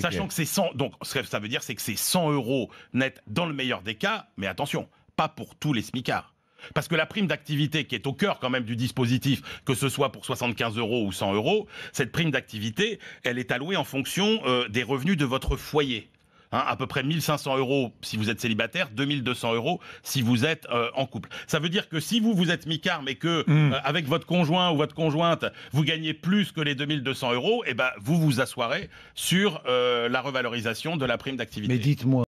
Sachant que c'est 100, donc ça veut dire, c'est que c'est 100 euros net dans le meilleur des cas, mais attention, pas pour tous les smicards. Parce que la prime d'activité, qui est au cœur quand même du dispositif, que ce soit pour 75 euros ou 100 euros, cette prime d'activité, elle est allouée en fonction euh, des revenus de votre foyer. Hein, à peu près 1500 euros si vous êtes célibataire, 2200 euros si vous êtes euh, en couple. Ça veut dire que si vous vous êtes micar mais que hmm. euh, avec votre conjoint ou votre conjointe vous gagnez plus que les 2200 euros, et eh ben vous vous assoirez sur euh, la revalorisation de la prime d'activité. Mais dites-moi.